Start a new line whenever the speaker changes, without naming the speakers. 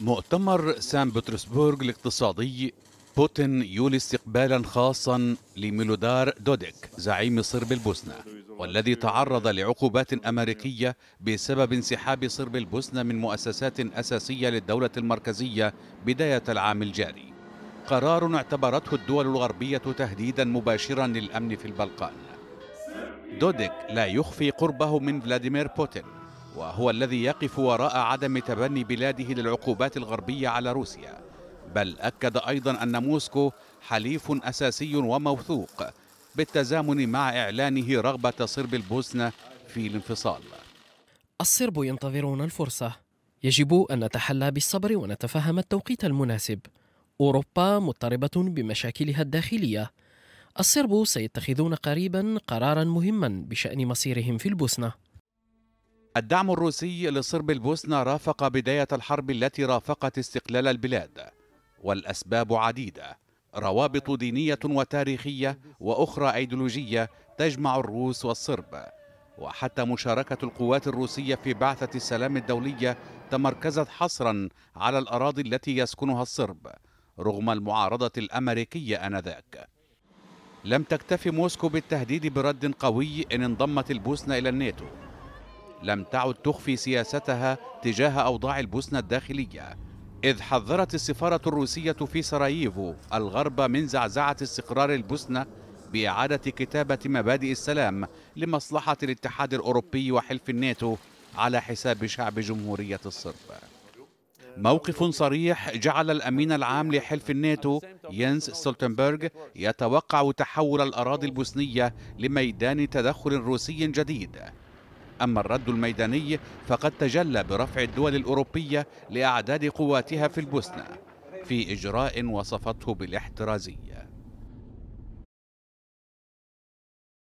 مؤتمر سان بطرسبرغ الاقتصادي بوتين يولي استقبالا خاصا لميلودار دوديك زعيم صرب البوسنة والذي تعرض لعقوبات أمريكية بسبب انسحاب صرب البوسنة من مؤسسات أساسية للدولة المركزية بداية العام الجاري قرار اعتبرته الدول الغربية تهديدا مباشرا للأمن في البلقان دوديك لا يخفي قربه من فلاديمير بوتين وهو الذي يقف وراء عدم تبني بلاده للعقوبات الغربية على روسيا بل أكد أيضا أن موسكو حليف أساسي وموثوق بالتزامن مع إعلانه رغبة صرب البوسنة
في الانفصال الصرب ينتظرون الفرصة يجب أن نتحلى بالصبر ونتفهم التوقيت المناسب أوروبا مضطربة بمشاكلها الداخلية الصرب سيتخذون قريبا قرارا مهما بشأن مصيرهم في البوسنة
الدعم الروسي لصرب البوسنة رافق بداية الحرب التي رافقت استقلال البلاد والأسباب عديدة روابط دينية وتاريخية وأخرى أيديولوجية تجمع الروس والصرب وحتى مشاركة القوات الروسية في بعثة السلام الدولية تمركزت حصرا على الأراضي التي يسكنها الصرب رغم المعارضة الأمريكية آنذاك لم تكتف موسكو بالتهديد برد قوي إن انضمت البوسنة إلى الناتو لم تعد تخفي سياستها تجاه أوضاع البوسنة الداخلية إذ حذرت السفارة الروسية في سراييفو الغرب من زعزعة استقرار البوسنة بإعادة كتابة مبادئ السلام لمصلحة الاتحاد الأوروبي وحلف الناتو على حساب شعب جمهورية الصرب موقف صريح جعل الأمين العام لحلف الناتو ينس سولتنبرغ يتوقع تحول الأراضي البوسنية لميدان تدخل روسي جديد أما الرد الميداني فقد تجلى برفع الدول الأوروبية لأعداد قواتها في البوسنة في إجراء وصفته بالاحترازية